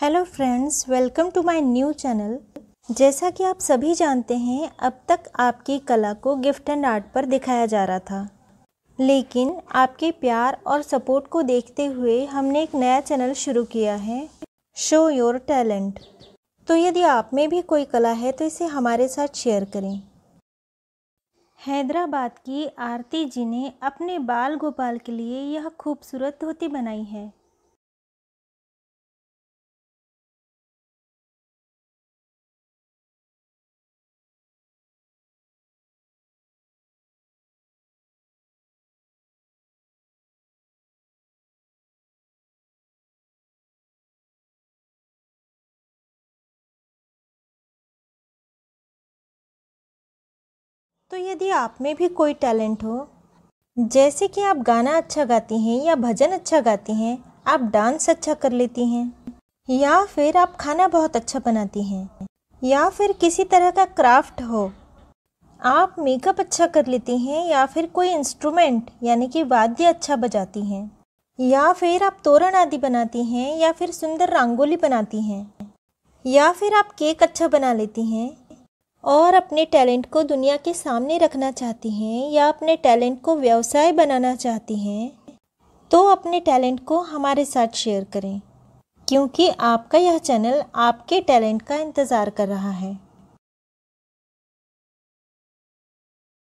hello friends welcome to my new channel जैसा कि आप सभी जानते हैं अब तक आपकी कला को गिफ्ट एंड आर्ट पर दिखाया जा रहा था लेकिन आपके प्यार और सपोर्ट को देखते हुए हमने एक नया चैनल शुरू किया है शो योर टैलेंट तो यदि आप में भी कोई कला है तो इसे हमारे साथ शेयर करें हैदराबाद की आरती जी ने अपने बाल गोपाल के लिए यह खूबसूरत धोती बनाई है तो यदि आप में भी कोई टैलेंट हो जैसे कि आप गाना अच्छा गाती हैं या भजन अच्छा गाती हैं आप डांस अच्छा कर लेती हैं या फिर आप खाना बहुत अच्छा बनाती हैं या फिर किसी तरह का क्राफ्ट हो आप मेकअप अच्छा कर लेती हैं या फिर कोई इंस्ट्रूमेंट यानी कि वाद्य अच्छा बजाती हैं या फिर आप तोरण आदि बनाती हैं या फिर सुंदर रंगोली बनाती हैं या फिर आप केक अच्छा बना लेती हैं और अपने टैलेंट को दुनिया के सामने रखना चाहती हैं या अपने टैलेंट को व्यवसाय बनाना चाहती हैं तो अपने टैलेंट को हमारे साथ शेयर करें क्योंकि आपका यह चैनल आपके टैलेंट का इंतज़ार कर रहा है